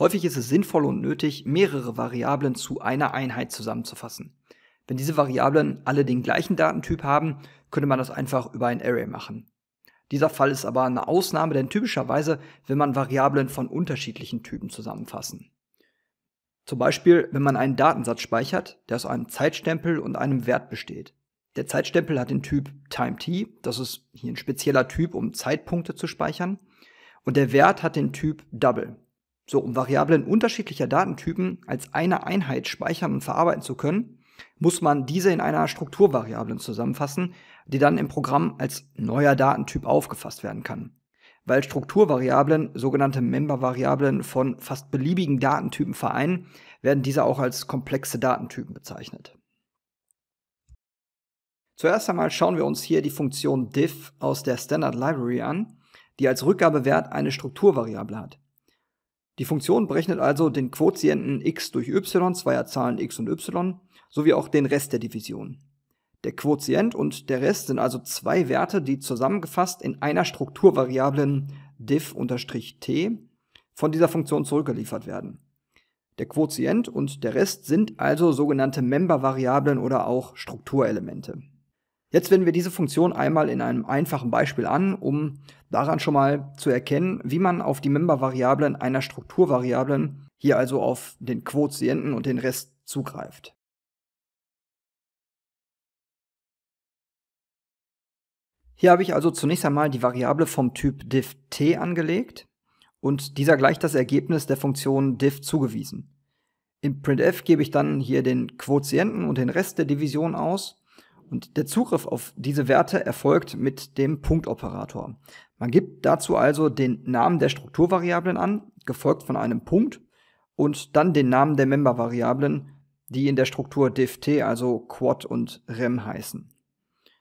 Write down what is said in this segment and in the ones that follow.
Häufig ist es sinnvoll und nötig, mehrere Variablen zu einer Einheit zusammenzufassen. Wenn diese Variablen alle den gleichen Datentyp haben, könnte man das einfach über ein Array machen. Dieser Fall ist aber eine Ausnahme, denn typischerweise will man Variablen von unterschiedlichen Typen zusammenfassen. Zum Beispiel, wenn man einen Datensatz speichert, der aus einem Zeitstempel und einem Wert besteht. Der Zeitstempel hat den Typ TimeT, das ist hier ein spezieller Typ, um Zeitpunkte zu speichern, und der Wert hat den Typ Double, so, um Variablen unterschiedlicher Datentypen als eine Einheit speichern und verarbeiten zu können, muss man diese in einer Strukturvariablen zusammenfassen, die dann im Programm als neuer Datentyp aufgefasst werden kann. Weil Strukturvariablen sogenannte Membervariablen von fast beliebigen Datentypen vereinen, werden diese auch als komplexe Datentypen bezeichnet. Zuerst einmal schauen wir uns hier die Funktion div aus der Standard Library an, die als Rückgabewert eine Strukturvariable hat. Die Funktion berechnet also den Quotienten x durch y zweier Zahlen x und y sowie auch den Rest der Division. Der Quotient und der Rest sind also zwei Werte, die zusammengefasst in einer Strukturvariablen div-t von dieser Funktion zurückgeliefert werden. Der Quotient und der Rest sind also sogenannte Membervariablen oder auch Strukturelemente. Jetzt wenden wir diese Funktion einmal in einem einfachen Beispiel an, um daran schon mal zu erkennen, wie man auf die Member-Variablen einer Strukturvariablen, hier also auf den Quotienten und den Rest zugreift. Hier habe ich also zunächst einmal die Variable vom Typ div t angelegt und dieser gleich das Ergebnis der Funktion div zugewiesen. In printf gebe ich dann hier den Quotienten und den Rest der Division aus und der Zugriff auf diese Werte erfolgt mit dem Punktoperator. Man gibt dazu also den Namen der Strukturvariablen an, gefolgt von einem Punkt und dann den Namen der Membervariablen, die in der Struktur DFT, also Quad und Rem heißen.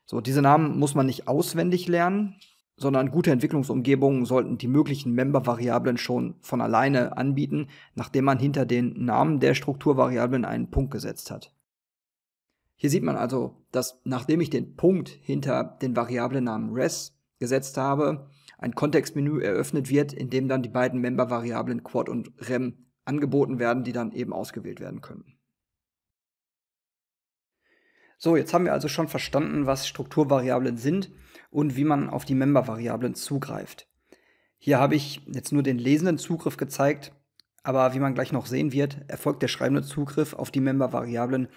So, diese Namen muss man nicht auswendig lernen, sondern gute Entwicklungsumgebungen sollten die möglichen Membervariablen schon von alleine anbieten, nachdem man hinter den Namen der Strukturvariablen einen Punkt gesetzt hat. Hier sieht man also, dass nachdem ich den Punkt hinter den Variablennamen res gesetzt habe, ein Kontextmenü eröffnet wird, in dem dann die beiden Member-Variablen quad und rem angeboten werden, die dann eben ausgewählt werden können. So, jetzt haben wir also schon verstanden, was Strukturvariablen sind und wie man auf die Member-Variablen zugreift. Hier habe ich jetzt nur den lesenden Zugriff gezeigt, aber wie man gleich noch sehen wird, erfolgt der schreibende Zugriff auf die Member-Variablen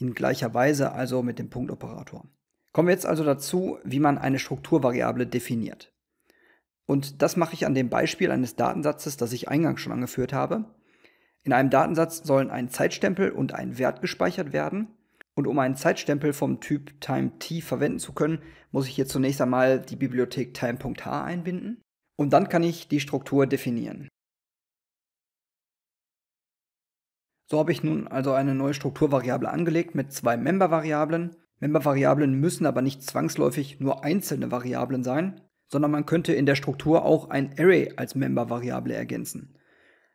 in gleicher Weise, also mit dem Punktoperator. Kommen wir jetzt also dazu, wie man eine Strukturvariable definiert. Und das mache ich an dem Beispiel eines Datensatzes, das ich eingangs schon angeführt habe. In einem Datensatz sollen ein Zeitstempel und ein Wert gespeichert werden. Und um einen Zeitstempel vom Typ TimeT verwenden zu können, muss ich hier zunächst einmal die Bibliothek time.h einbinden. Und dann kann ich die Struktur definieren. So habe ich nun also eine neue Strukturvariable angelegt mit zwei Member-Variablen. Member-Variablen müssen aber nicht zwangsläufig nur einzelne Variablen sein, sondern man könnte in der Struktur auch ein Array als Member-Variable ergänzen.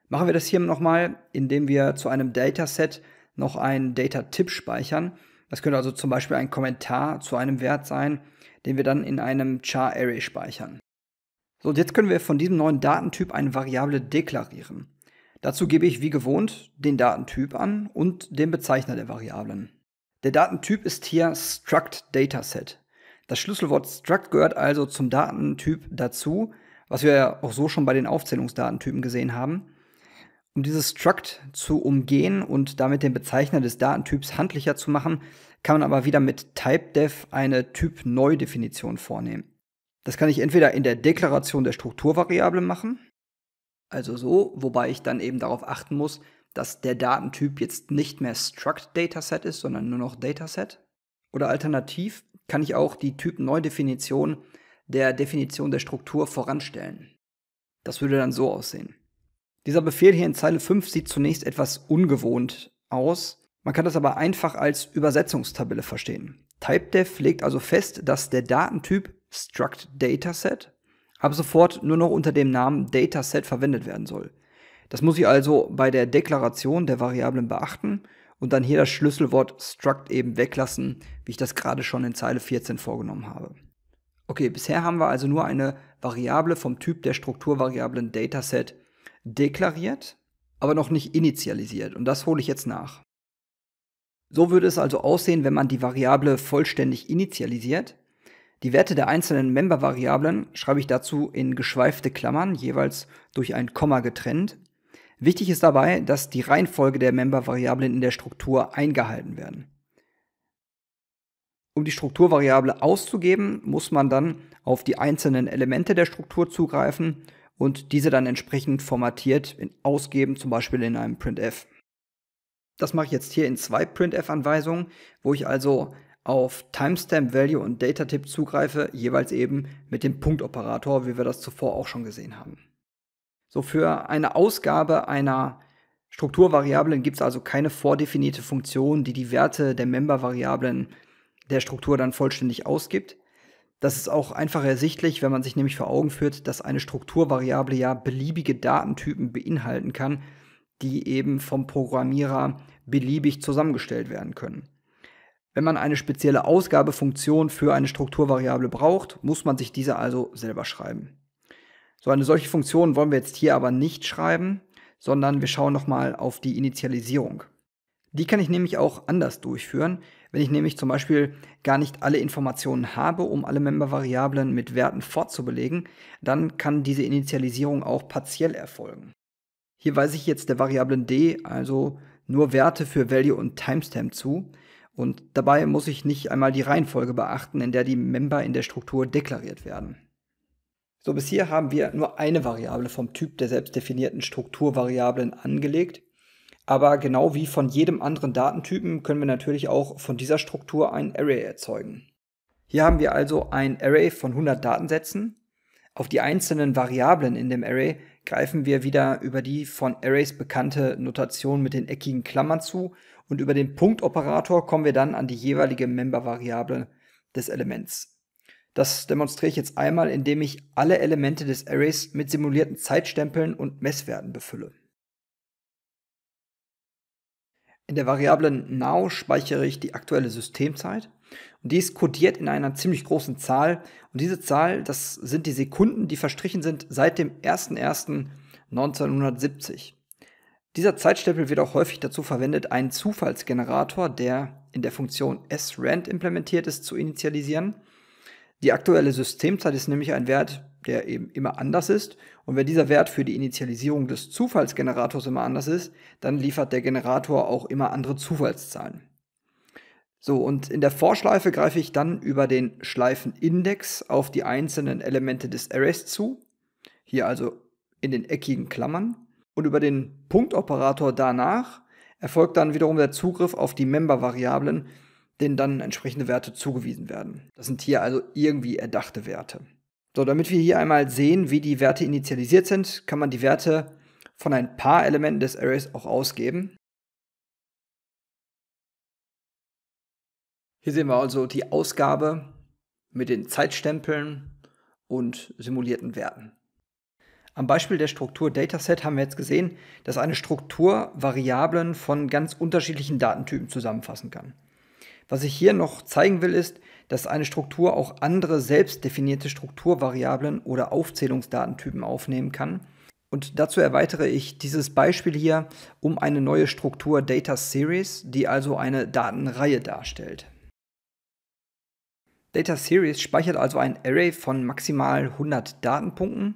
Machen wir das hier nochmal, indem wir zu einem Dataset noch einen Data-Typ speichern. Das könnte also zum Beispiel ein Kommentar zu einem Wert sein, den wir dann in einem Char-Array speichern. So, und jetzt können wir von diesem neuen Datentyp eine Variable deklarieren. Dazu gebe ich wie gewohnt den Datentyp an und den Bezeichner der Variablen. Der Datentyp ist hier struct dataset. Das Schlüsselwort struct gehört also zum Datentyp dazu, was wir ja auch so schon bei den Aufzählungsdatentypen gesehen haben. Um dieses struct zu umgehen und damit den Bezeichner des Datentyps handlicher zu machen, kann man aber wieder mit typedef eine typ neu vornehmen. Das kann ich entweder in der Deklaration der Strukturvariable machen, also so, wobei ich dann eben darauf achten muss, dass der Datentyp jetzt nicht mehr Struct Dataset ist, sondern nur noch Dataset. Oder alternativ kann ich auch die Typ-Neudefinition der Definition der Struktur voranstellen. Das würde dann so aussehen. Dieser Befehl hier in Zeile 5 sieht zunächst etwas ungewohnt aus. Man kann das aber einfach als Übersetzungstabelle verstehen. TypeDef legt also fest, dass der Datentyp struct dataset ab sofort nur noch unter dem Namen Dataset verwendet werden soll. Das muss ich also bei der Deklaration der Variablen beachten und dann hier das Schlüsselwort struct eben weglassen, wie ich das gerade schon in Zeile 14 vorgenommen habe. Okay, bisher haben wir also nur eine Variable vom Typ der Strukturvariablen Dataset deklariert, aber noch nicht initialisiert und das hole ich jetzt nach. So würde es also aussehen, wenn man die Variable vollständig initialisiert die Werte der einzelnen Member-Variablen schreibe ich dazu in geschweifte Klammern, jeweils durch ein Komma getrennt. Wichtig ist dabei, dass die Reihenfolge der Member-Variablen in der Struktur eingehalten werden. Um die Strukturvariable auszugeben, muss man dann auf die einzelnen Elemente der Struktur zugreifen und diese dann entsprechend formatiert ausgeben, zum Beispiel in einem printf. Das mache ich jetzt hier in zwei printf-Anweisungen, wo ich also auf Timestamp Value und Datatipp zugreife, jeweils eben mit dem Punktoperator, wie wir das zuvor auch schon gesehen haben. So für eine Ausgabe einer Strukturvariablen gibt es also keine vordefinierte Funktion, die die Werte der Member-Variablen der Struktur dann vollständig ausgibt. Das ist auch einfach ersichtlich, wenn man sich nämlich vor Augen führt, dass eine Strukturvariable ja beliebige Datentypen beinhalten kann, die eben vom Programmierer beliebig zusammengestellt werden können. Wenn man eine spezielle Ausgabefunktion für eine Strukturvariable braucht, muss man sich diese also selber schreiben. So eine solche Funktion wollen wir jetzt hier aber nicht schreiben, sondern wir schauen nochmal auf die Initialisierung. Die kann ich nämlich auch anders durchführen, wenn ich nämlich zum Beispiel gar nicht alle Informationen habe, um alle Member-Variablen mit Werten fortzubelegen, dann kann diese Initialisierung auch partiell erfolgen. Hier weise ich jetzt der Variablen d, also nur Werte für Value und Timestamp zu, und dabei muss ich nicht einmal die Reihenfolge beachten, in der die Member in der Struktur deklariert werden. So, bis hier haben wir nur eine Variable vom Typ der selbstdefinierten Strukturvariablen angelegt. Aber genau wie von jedem anderen Datentypen können wir natürlich auch von dieser Struktur ein Array erzeugen. Hier haben wir also ein Array von 100 Datensätzen auf die einzelnen Variablen in dem Array greifen wir wieder über die von Arrays bekannte Notation mit den eckigen Klammern zu und über den Punktoperator kommen wir dann an die jeweilige Member-Variable des Elements. Das demonstriere ich jetzt einmal, indem ich alle Elemente des Arrays mit simulierten Zeitstempeln und Messwerten befülle. In der Variablen now speichere ich die aktuelle Systemzeit die ist diskutiert in einer ziemlich großen Zahl. Und diese Zahl, das sind die Sekunden, die verstrichen sind seit dem 01.01.1970. Dieser Zeitstempel wird auch häufig dazu verwendet, einen Zufallsgenerator, der in der Funktion sRand implementiert ist, zu initialisieren. Die aktuelle Systemzeit ist nämlich ein Wert, der eben immer anders ist. Und wenn dieser Wert für die Initialisierung des Zufallsgenerators immer anders ist, dann liefert der Generator auch immer andere Zufallszahlen. So, und in der Vorschleife greife ich dann über den Schleifenindex auf die einzelnen Elemente des Arrays zu, hier also in den eckigen Klammern, und über den Punktoperator danach erfolgt dann wiederum der Zugriff auf die Member-Variablen, denen dann entsprechende Werte zugewiesen werden. Das sind hier also irgendwie erdachte Werte. So, damit wir hier einmal sehen, wie die Werte initialisiert sind, kann man die Werte von ein paar Elementen des Arrays auch ausgeben. Hier sehen wir also die Ausgabe mit den Zeitstempeln und simulierten Werten. Am Beispiel der Struktur Dataset haben wir jetzt gesehen, dass eine Struktur Variablen von ganz unterschiedlichen Datentypen zusammenfassen kann. Was ich hier noch zeigen will, ist, dass eine Struktur auch andere selbst definierte Strukturvariablen oder Aufzählungsdatentypen aufnehmen kann. Und dazu erweitere ich dieses Beispiel hier um eine neue Struktur Data Series, die also eine Datenreihe darstellt. Data Series speichert also ein Array von maximal 100 Datenpunkten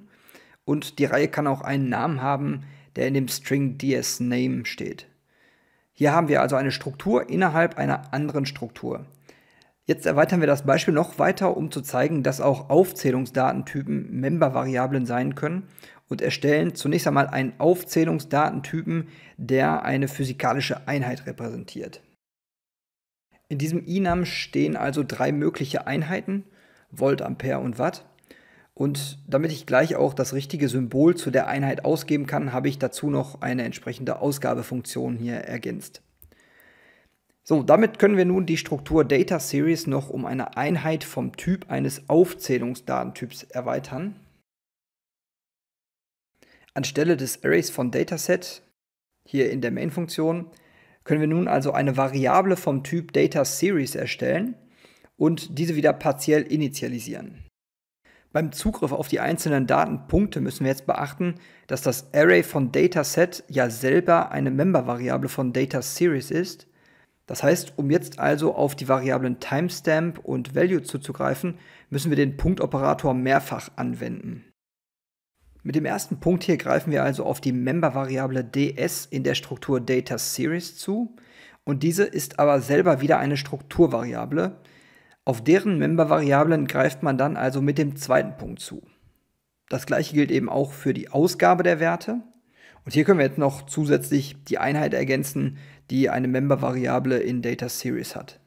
und die Reihe kann auch einen Namen haben, der in dem String dsName steht. Hier haben wir also eine Struktur innerhalb einer anderen Struktur. Jetzt erweitern wir das Beispiel noch weiter, um zu zeigen, dass auch Aufzählungsdatentypen Member-Variablen sein können und erstellen zunächst einmal einen Aufzählungsdatentypen, der eine physikalische Einheit repräsentiert. In diesem Inam stehen also drei mögliche Einheiten, Volt, Ampere und Watt. Und damit ich gleich auch das richtige Symbol zu der Einheit ausgeben kann, habe ich dazu noch eine entsprechende Ausgabefunktion hier ergänzt. So, damit können wir nun die Struktur Data Series noch um eine Einheit vom Typ eines Aufzählungsdatentyps erweitern. Anstelle des Arrays von Dataset, hier in der Main-Funktion, können wir nun also eine Variable vom Typ DataSeries erstellen und diese wieder partiell initialisieren. Beim Zugriff auf die einzelnen Datenpunkte müssen wir jetzt beachten, dass das Array von Dataset ja selber eine Member-Variable von DataSeries ist. Das heißt, um jetzt also auf die Variablen Timestamp und Value zuzugreifen, müssen wir den Punktoperator mehrfach anwenden. Mit dem ersten Punkt hier greifen wir also auf die Member-Variable ds in der Struktur DataSeries zu und diese ist aber selber wieder eine Strukturvariable. Auf deren Member-Variablen greift man dann also mit dem zweiten Punkt zu. Das gleiche gilt eben auch für die Ausgabe der Werte. Und hier können wir jetzt noch zusätzlich die Einheit ergänzen, die eine Member-Variable in DataSeries hat.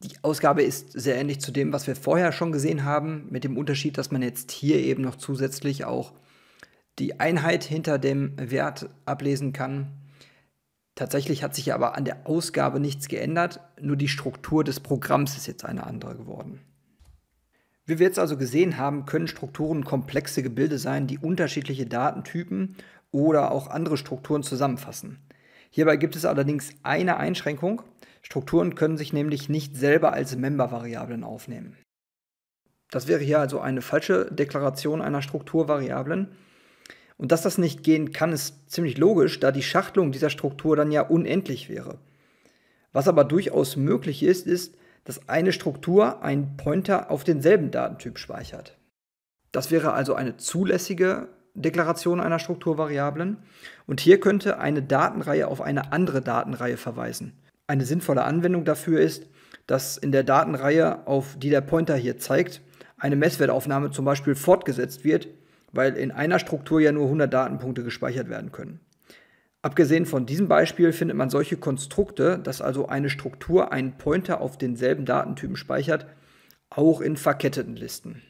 Die Ausgabe ist sehr ähnlich zu dem, was wir vorher schon gesehen haben, mit dem Unterschied, dass man jetzt hier eben noch zusätzlich auch die Einheit hinter dem Wert ablesen kann. Tatsächlich hat sich aber an der Ausgabe nichts geändert, nur die Struktur des Programms ist jetzt eine andere geworden. Wie wir jetzt also gesehen haben, können Strukturen komplexe Gebilde sein, die unterschiedliche Datentypen oder auch andere Strukturen zusammenfassen. Hierbei gibt es allerdings eine Einschränkung, Strukturen können sich nämlich nicht selber als Member-Variablen aufnehmen. Das wäre hier also eine falsche Deklaration einer Strukturvariablen. Und dass das nicht gehen kann, ist ziemlich logisch, da die Schachtelung dieser Struktur dann ja unendlich wäre. Was aber durchaus möglich ist, ist, dass eine Struktur einen Pointer auf denselben Datentyp speichert. Das wäre also eine zulässige Deklaration einer Strukturvariablen und hier könnte eine Datenreihe auf eine andere Datenreihe verweisen. Eine sinnvolle Anwendung dafür ist, dass in der Datenreihe, auf die der Pointer hier zeigt, eine Messwertaufnahme zum Beispiel fortgesetzt wird, weil in einer Struktur ja nur 100 Datenpunkte gespeichert werden können. Abgesehen von diesem Beispiel findet man solche Konstrukte, dass also eine Struktur einen Pointer auf denselben Datentypen speichert, auch in verketteten Listen.